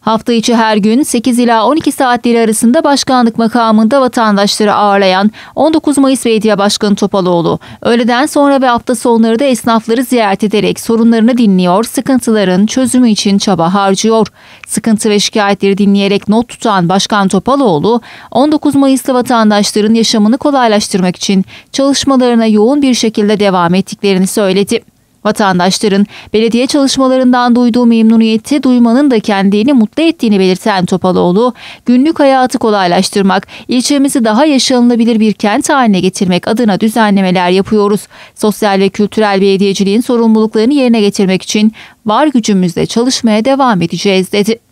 Hafta içi her gün 8 ila 12 saatleri arasında başkanlık makamında vatandaşları ağırlayan 19 Mayıs Belediye Başkanı Topaloğlu, öğleden sonra ve hafta sonları da esnafları ziyaret ederek sorunlarını dinliyor, sıkıntıların çözümü için çaba harcıyor. Sıkıntı ve şikayetleri dinleyerek not tutan Başkan Topaloğlu, 19 Mayıs'ta vatandaşların yaşamını kolaylaştırmak için çalışmalarına yoğun bir şekilde devam ettiklerini söyledi. Vatandaşların belediye çalışmalarından duyduğu memnuniyeti duymanın da kendini mutlu ettiğini belirten Topaloğlu, günlük hayatı kolaylaştırmak, ilçemizi daha yaşanılabilir bir kent haline getirmek adına düzenlemeler yapıyoruz. Sosyal ve kültürel belediyeciliğin sorumluluklarını yerine getirmek için var gücümüzle çalışmaya devam edeceğiz dedi.